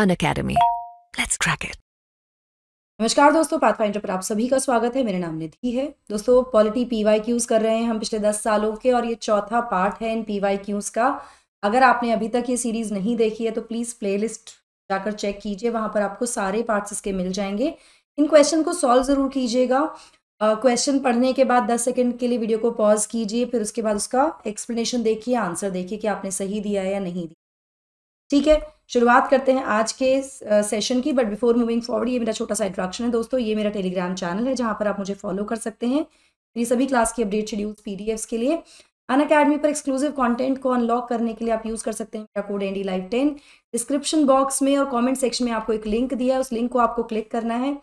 On Unacademy let's crack it नमस्कार दोस्तों pathfinder पर आप सभी का स्वागत है मेरा नाम निधि है दोस्तों पॉलिटी पीवाई क्यूज कर रहे हैं हम पिछले दस सालों के और ये चौथा पार्ट है इन पीवाई क्यूज का अगर आपने अभी तक ये सीरीज नहीं देखी है तो प्लीज प्लेलिस्ट जाकर चेक कीजिए वहां पर आपको सारे पार्ट्स इसके मिल जाएंगे इन क्वेश्चन को सॉल्व जरूर कीजिएगा क्वेश्चन uh, पढ़ने के बाद दस सेकेंड के लिए वीडियो को पॉज कीजिए फिर उसके बाद उसका एक्सप्लेनेशन देखिए आंसर देखिए कि आपने सही दिया है या नहीं दिया ठीक है शुरुआत करते हैं आज के सेशन की बट बिफोर मूविंग फॉरवर्ड ये मेरा छोटा सा इंट्रोडक्शन है दोस्तों ये मेरा टेलीग्राम चैनल है जहाँ पर आप मुझे फॉलो कर सकते हैं मेरी सभी क्लास की अपडेट शेड्यूल्स एफ्स के लिए अन अकेडमी पर एक्सक्लूसिव कंटेंट को अनलॉक करने के लिए आप यूज़ कर सकते हैं मेरा code N D D live ten description box में और कमेंट सेक्शन में आपको एक लिंक दिया है उस लिंक को आपको क्लिक करना है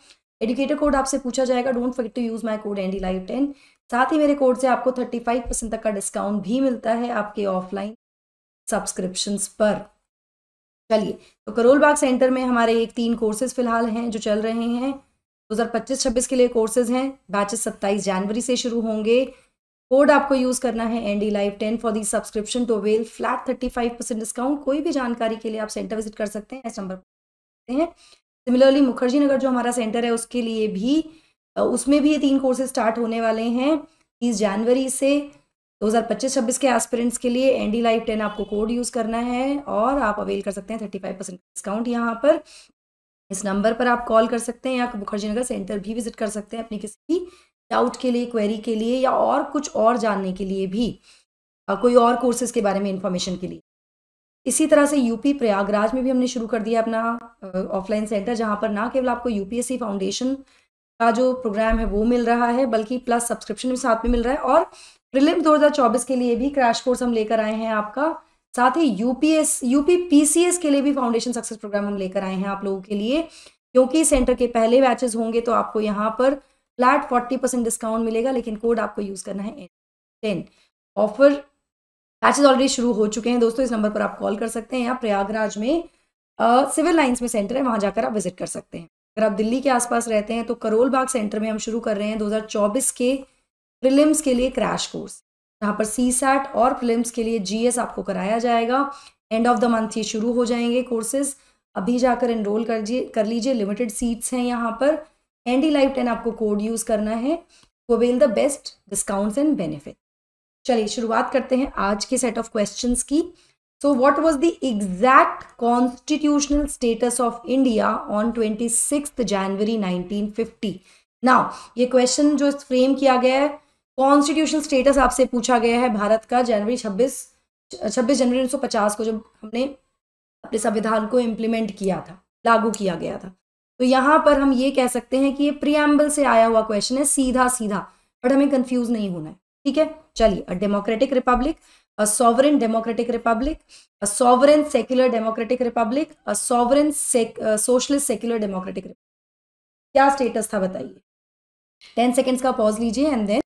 एडुकेटर कोड आपसे पूछा जाएगा don't forget to use my code N D D live ten साथ ही मेरे कोड से आपको थर्टी फाइव परसेंट तक का डिस्काउंट भी मिलता है आपके ऑफलाइन सब्सक्रिप्शंस पर चलिए तो करोल बाग सेंटर में हमारे एक तीन कोर्सेज फिलहाल हैं जो चल रहे हैं 2025-26 के लिए कोर्सेज हैं बैचेस 27 जनवरी से शुरू होंगे कोड आपको यूज़ करना है N D live ten for the subscription to avail flat thirty five percent discount कोई भी जानकारी के लिए आप सेंटर विजिट कर सकते हैं इस नंबर हैं सिमिलरली मुखर्जी नगर जो हमारा सेंटर है उसके लिए भी उसमें भी ये तीन कोर्सेज स्टार्ट होने वाले हैं तीस जनवरी से 2025-26 के एस्पिरेंट्स के लिए एन डी लाइफ टेन आपको कोड यूज़ करना है और आप अवेल कर सकते हैं थर्टी फाइव परसेंट डिस्काउंट यहाँ पर इस नंबर पर आप कॉल कर सकते हैं या मुखर्जी नगर सेंटर भी विजिट कर सकते हैं अपनी किसी भी डाउट के लिए क्वेरी के लिए या और कुछ और जानने के लिए भी कोई और कोर्सेज के बारे में इंफॉर्मेशन के लिए इसी तरह से यूपी प्रयागराज में भी हमने शुरू कर दिया अपना ऑफलाइन सेंटर जहाँ पर ना केवल आपको यूपीएससी फाउंडेशन का जो प्रोग्राम है वो मिल रहा है बल्कि प्लस सब्सक्रिप्शन भी साथ में मिल रहा है और प्रिलिम्स 2024 के लिए भी क्रैश कोर्स हम लेकर आए हैं आपका साथ ही यूपीएस यूपी पीसीएस के लिए भी फाउंडेशन सक्सेस प्रोग्राम हम लेकर आए हैं आप लोगों के लिए क्योंकि सेंटर के पहले बैचेस होंगे तो आपको यहाँ पर फ्लैट फोर्टी परसेंट डिस्काउंट मिलेगा लेकिन कोड आपको यूज़ करना है टेन ऑफर बैचेज ऑलरेडी शुरू हो चुके हैं दोस्तों इस नंबर पर आप कॉल कर सकते हैं या प्रयागराज में सिविल लाइन्स में सेंटर है वहाँ जाकर आप विजिट कर सकते हैं अगर आप दिल्ली के आसपास रहते हैं तो करोल बाग सेंटर में हम शुरू कर रहे हैं 2024 के प्रिलिम्स के लिए क्रैश कोर्स यहाँ पर सी सैट और प्रिलिम्स के लिए जीएस आपको कराया जाएगा एंड ऑफ द मंथ ये शुरू हो जाएंगे कोर्सेज अभी जाकर इनरोल कर कर लीजिए लिमिटेड सीट्स हैं यहाँ पर एंड ई लाइफ टेन आपको कोड यूज़ करना है वो avail the best discounts and benefit चलिए शुरुआत करते हैं आज के सेट ऑफ क्वेश्चन की so what was the exact constitutional status of India on twenty six January nineteen fifty now ये क्वेश्चन जो फ्रेम किया गया है कॉन्स्टिट्यूशनल स्टेटस आपसे पूछा गया है भारत का जनवरी छब्बीस छब्बीस जनवरी 1950 को जब हमने अपने संविधान को इम्प्लीमेंट किया था लागू किया गया था तो यहाँ पर हम ये कह सकते हैं कि ये प्रियम्बल से आया हुआ क्वेश्चन है सीधा सीधा बट हमें कंफ्यूज नहीं होना है ठीक है चलिए a democratic republic a sovereign democratic republic a sovereign secular democratic republic a sovereign socialist secular democratic republic क्या स्टेटस था बताइए टेन सेकेंड्स का पॉज लीजिए एंड देन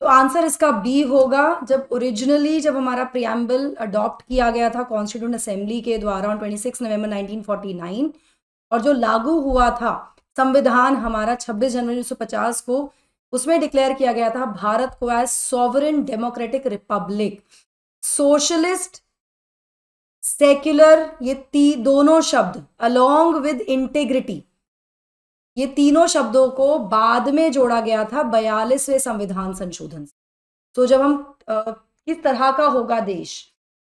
तो आंसर इसका बी होगा जब ओरिजिनली जब हमारा प्रियम्बल अडॉप्ट किया गया था कॉन्स्टिट्यूंट असेंबली के द्वारा ऑन 26 नवंबर 1949 और जो लागू हुआ था संविधान हमारा 26 जनवरी 1950 को उसमें डिक्लेयर किया गया था भारत को as sovereign democratic republic socialist secular ये ती दोनों शब्द अलोंग विद इंटेग्रिटी ये तीनों शब्दों को बाद में जोड़ा गया था बयालीसवें संविधान संशोधन से तो जब हम किस तरह का होगा देश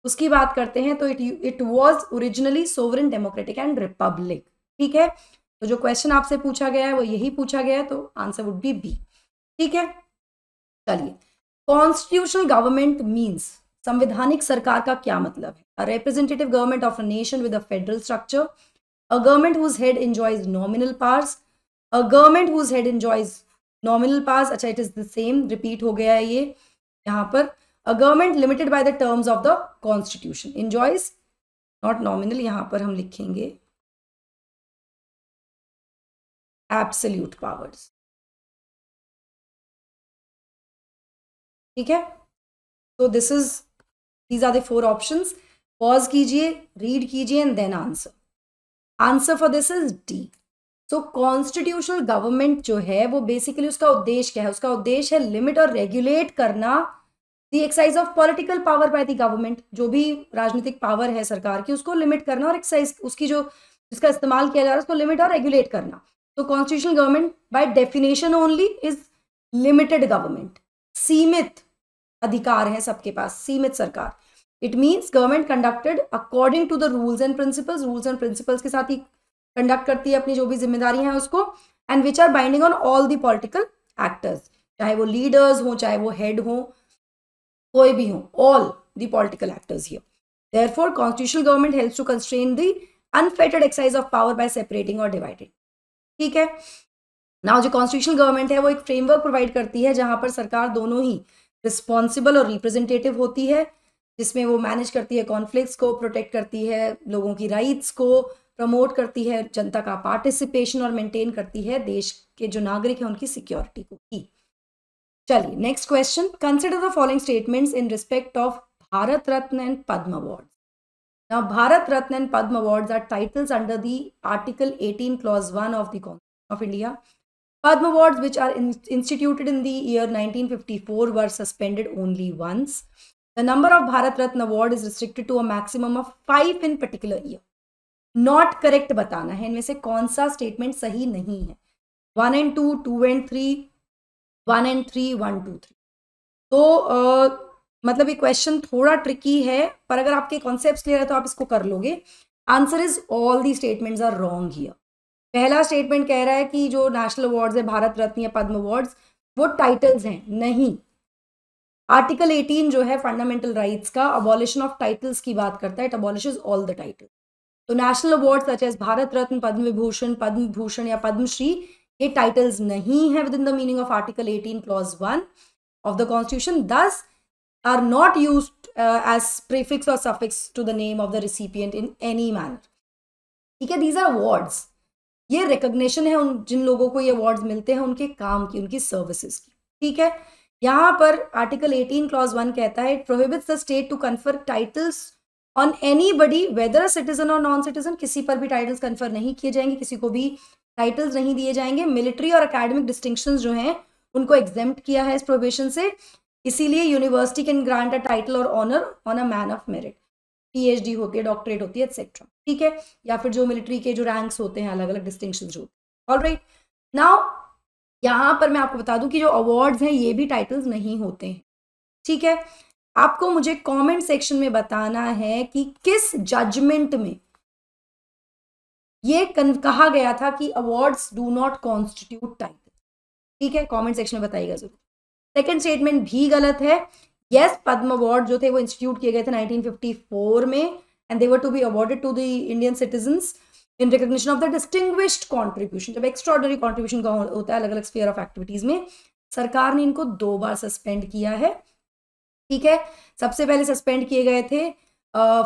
उसकी बात करते हैं तो it it was originally sovereign democratic and republic ठीक है तो जो क्वेश्चन आपसे पूछा गया है वो यही पूछा गया है तो आंसर वुड बी बी ठीक है चलिए कॉन्स्टिट्यूशनल गवर्नमेंट मीन्स संविधानिक सरकार का क्या मतलब है representative government of a nation with a federal structure a government whose head enjoys nominal powers a government whose head enjoys nominal powers अच्छा it is the same repeat हो गया है ये यहाँ पर a government limited by the terms of the constitution enjoys not nominal यहाँ पर हम लिखेंगे एब्सल्यूट पावर्स ठीक है तो this is these are the four option pause कीजिए रीड कीजिए and then answer answer for this is D so constitutional government जो है वो बेसिकली उसका उद्देश्य क्या है उसका उद्देश्य है लिमिट और रेगुलेट करना the exercise of political power by the government जो भी राजनीतिक पावर है सरकार की उसको लिमिट करना और एक्सरसाइज उसकी जो जिसका इस्तेमाल किया जा रहा है उसको लिमिट और रेगुलेट करना तो constitutional government by definition only is limited government सीमित अधिकार है सबके पास सीमित सरकार it means government conducted according to the rules and principles rules and principles के साथ ही कंडक्ट करती है अपनी जो भी जिम्मेदारी है उसको and which are binding on all the political actors चाहे वो लीडर्स हों चाहे वो हेड हों कोई भी हो all the political actors there therefore constitutional government help to constrain the unfettered exercise of power by separating और डिवाइडिंग ठीक है ना जो कॉन्स्टिट्यूशनल गवर्नमेंट है वो एक फ्रेमवर्क प्रोवाइड करती है जहां पर सरकार दोनों ही रिस्पॉन्सिबल और रिप्रेजेंटेटिव होती है जिसमें वो मैनेज करती है कॉन्फ्लिक्ट्स को प्रोटेक्ट करती है लोगों की राइट्स को प्रमोट करती है जनता का पार्टिसिपेशन और मेंटेन करती है देश के जो नागरिक हैं उनकी सिक्योरिटी को की चलिए next question consider the following statements in respect of Bharat Ratna and Padma award Now, Bharat Ratna and Padma Awards are titles under the Article 18, Clause 1 of the Constitution of India. Padma Awards, which are in, instituted in the year 1954, were suspended only once. The number of Bharat Ratna Award is restricted to a maximum of five in particular year. Not correct बताना है इनमें से कौन सा statement सही नहीं है one and two two and three one and three one two three तो uh, मतलब ये क्वेश्चन थोड़ा ट्रिकी है पर अगर आपके कॉन्सेप्ट क्लियर है तो आप इसको कर लोगे answer is all the statements are wrong here पहला स्टेटमेंट कह रहा है कि जो नेशनल अवार्ड्स है भारत रत्न या पद्म अवार्ड्स वो टाइटल्स हैं नहीं आर्टिकल 18 जो है फंडामेंटल राइट्स का अबॉलिशन ऑफ टाइटल्स की बात करता है it abolish all the title तो national award such as Bharat Ratna Padma Vibhushan Padma Bhushan या पद्मश्री ये टाइटल्स नहीं है within the meaning of article 18 clause one of the constitution these are not use as prefix और suffix to the name of the recipient in any manner ठीक है these are awards ये recognition है उन जिन लोगों को ये award मिलते हैं उनके काम की उनकी सर्विसेज की ठीक है यहाँ पर आर्टिकल 18 क्लॉज वन कहता है it prohibits the state to confer titles on anybody whether citizen और नॉन सिटीजन किसी पर भी टाइटल्स कन्फर नहीं किए जाएंगे किसी को भी टाइटल्स नहीं दिए जाएंगे मिलिट्री और अकेडमिक डिस्टिंक्शन जो हैं उनको एग्जेम्प्ट किया है इस प्रोबेशन से इसीलिए university can grant a title और honour on a man of merit PhD होती है डॉक्टरेट होती है एक्सेट्रा ठीक है या फिर जो मिलिट्री के जो रैंक्स होते हैं अलग अलग डिस्टिंक्शन जो ऑल राइट नाउ यहाँ पर मैं आपको बता दूं कि जो अवार्ड्स हैं ये भी टाइटल्स नहीं होते हैं ठीक है आपको मुझे कमेंट सेक्शन में बताना है कि किस जजमेंट में ये कहा गया था कि awards do not constitute title ठीक है कमेंट सेक्शन में बताइएगा जरूर सेकंड स्टेटमेंट भी गलत है यस yes, पद्म अवार्ड जो थे वो इंस्टीट्यूट किए गए थे 1954 में and they were to be awarded to the Indian citizen in recognition of the distinguished contribution जब एक्स्ट्रॉडनरी कॉन्ट्रीब्यूशन का होता है अलग अलग स्पेयर ऑफ एक्टिविटीज में सरकार ने इनको दो बार सस्पेंड किया है ठीक है सबसे पहले सस्पेंड किए गए थे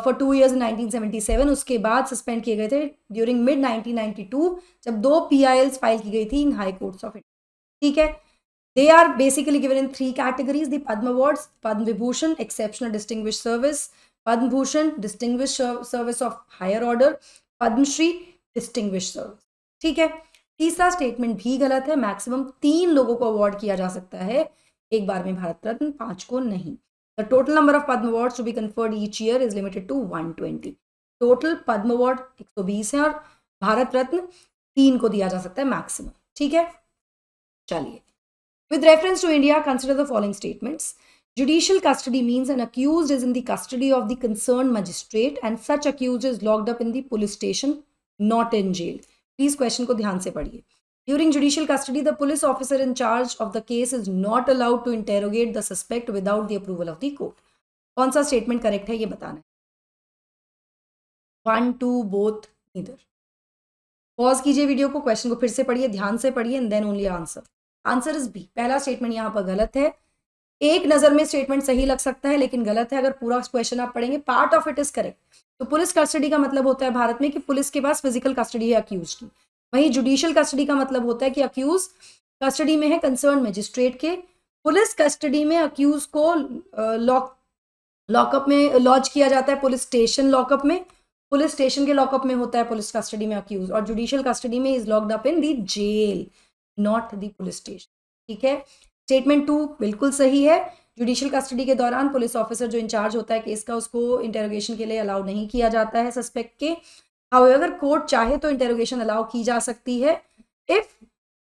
for two years nineteen seventy seven उसके बाद सस्पेंड किए गए थे during mid nineteen ninety two जब दो पी आई एल्स फाइल की गई थी in high courts of India ठीक है they are basically given in three categories the Padma awards Padma Vibhushan exceptional distinguish service Padma Bhushan distinguish service of higher order Padma Shri distinguish service ठीक है तीसरा स्टेटमेंट भी गलत है मैक्सिमम तीन लोगों को अवार्ड किया जा सकता है एक बार में भारत रत्न पांच को नहीं The total number of Padma awards to be conferred each year is limited to 120. total padma award 120 hai aur bharat ratna teen ko diya ja sakta hai maximum theek hai chaliye with reference to india consider the following statements Judicial custody means an accused is in the custody of the concerned magistrate and such accused is locked up in the police station, not in jail. Please question ko dhyan se padhiye During judicial custody the police officer in charge of the case is not allowed to interrogate the suspect without the approval of the court. कौन सा statement correct है ये बताना है one two both neither pause कीजिए video को question को फिर से पढ़िए ध्यान से पढ़िए and then only answer answer is B पहला स्टेटमेंट यहाँ पर गलत है एक नजर में स्टेटमेंट सही लग सकता है लेकिन गलत है अगर पूरा क्वेश्चन आप पढ़ेंगे part of it is correct तो पुलिस कस्टडी का मतलब होता है भारत में कि पुलिस के पास फिजिकल कस्टडी है अक्यूज की वहीं जुडिशियल कस्टडी का मतलब होता है कि अक्यूज कस्टडी में है कंसर्न मजिस्ट्रेट के पुलिस कस्टडी में अक्यूज को लॉक लॉकअप में लॉज किया जाता है पुलिस स्टेशन लॉकअप में पुलिस स्टेशन के लॉकअप में होता है पुलिस कस्टडी में अक्यूज और जुडिशियल कस्टडी में is locked up in the jail not the police station ठीक है स्टेटमेंट टू बिल्कुल सही है जुडिशियल कस्टडी के दौरान पुलिस ऑफिसर जो इंचार्ज होता है केस का उसको इंटेरोगेशन के लिए अलाउ नहीं किया जाता है सस्पेक्ट के हाउएवर कोर्ट चाहे तो इंटेरोगेशन अलाउ की जा सकती है if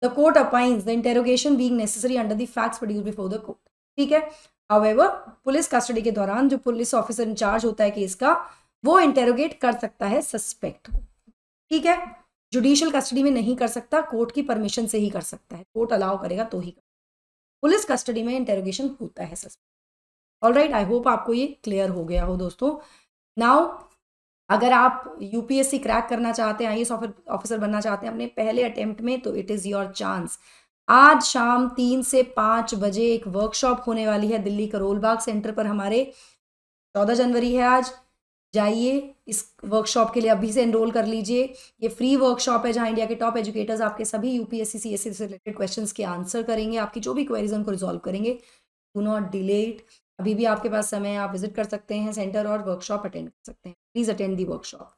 the court opines the interrogation being necessary under the facts produce before the court ठीक है हाउएवर पुलिस कस्टडी के दौरान जो पुलिस ऑफिसर इंचार्ज होता है केस का वो इंटेरोगेट कर सकता है सस्पेक्ट को ठीक है जुडिशियल कस्टडी में नहीं कर सकता कोर्ट की परमिशन से ही कर सकता है कोर्ट अलाउ करेगा तो ही कर पुलिस कस्टडी में इंटेरोगेशन होता है suspect all right I hope आपको ये क्लियर हो गया हो दोस्तों नाउ अगर आप यूपीएससी क्रैक करना चाहते हैं आई ऑफिसर बनना चाहते हैं अपने पहले अटेम्प्ट में तो इट इज़ योर चांस आज शाम तीन से पाँच बजे एक वर्कशॉप होने वाली है दिल्ली करोल बाग सेंटर पर हमारे चौदह जनवरी है आज जाइए इस वर्कशॉप के लिए अभी से एनरोल कर लीजिए ये फ्री वर्कशॉप है जहाँ इंडिया के टॉप एजुकेटर्स आपके सभी यूपीएससी सीएससी से रिलेटेड क्वेश्चंस के आंसर करेंगे आपकी जो भी क्वेरीज उनको रिजॉल्व करेंगे डू नॉट डिलेट अभी भी आपके पास समय है आप विजिट कर सकते हैं सेंटर और वर्कशॉप अटेंड कर सकते हैं प्लीज़ अटेंड दी वर्कशॉप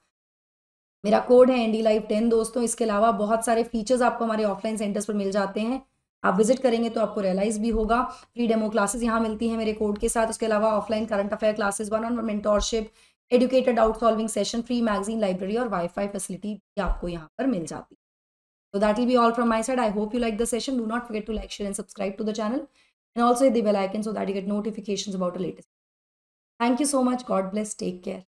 मेरा कोड है एनडी डी लाइव टेन दोस्तों इसके अलावा बहुत सारे फीचर्स आपको हमारे ऑफलाइन सेंटर्स पर मिल जाते हैं आप विजिट करेंगे तो आपको रियलाइज भी होगा फ्री डेमो क्लासेस यहाँ मिलती हैं मेरे कोड के साथ उसके अलावा offline current affair classes one on mentorship educated doubt solving session free magazine library और वाईफाई फैसिलिटी भी आपको यहाँ पर मिल जाती है तो that will be all from my side I hope you like the session do not forget to like share and subscribe to the channel and also hit the bell icon so that you get notifications about the latest. Thank you so much. God bless.